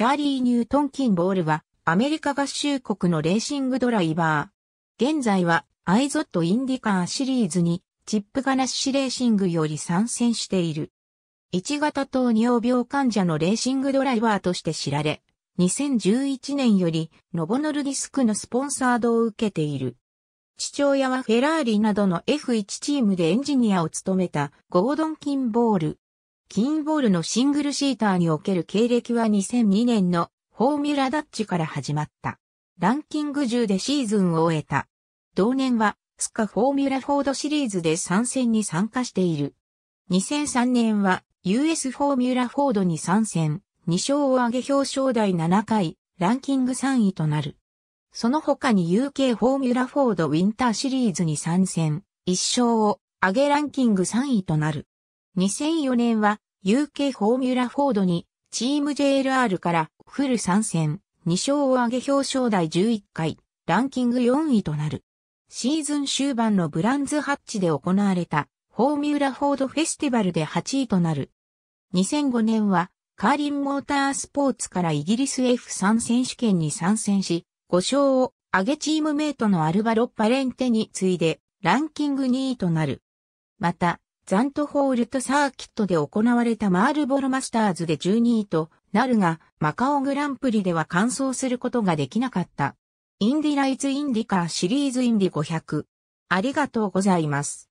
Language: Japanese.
チャーリー・ニュートン・キンボールは、アメリカ合衆国のレーシングドライバー。現在は、アイゾット・インディカーシリーズに、チップガナッシュレーシングより参戦している。1型糖尿病患者のレーシングドライバーとして知られ、2011年より、ノボノルディスクのスポンサードを受けている。父親はフェラーリなどの F1 チームでエンジニアを務めたゴードン・キンボール。キンボールのシングルシーターにおける経歴は2002年のフォーミュラダッチから始まった。ランキング10でシーズンを終えた。同年はスカフォーミュラフォードシリーズで参戦に参加している。2003年は US フォーミュラフォードに参戦、2勝を挙げ表彰台7回、ランキング3位となる。その他に UK フォーミュラフォードウィンターシリーズに参戦、1勝を挙げランキング3位となる。2004年は UK フォーミュラフォードにチーム JLR からフル参戦、2勝を挙げ表彰台11回、ランキング4位となる。シーズン終盤のブランズハッチで行われたフォーミュラフォードフェスティバルで8位となる。2005年はカーリンモータースポーツからイギリス F3 選手権に参戦し、5勝を挙げチームメイトのアルバロッパレンテに次いでランキング2位となる。また、ザントホールとサーキットで行われたマールボロマスターズで12位となるが、マカオグランプリでは完走することができなかった。インディライズインディカーシリーズインディ500。ありがとうございます。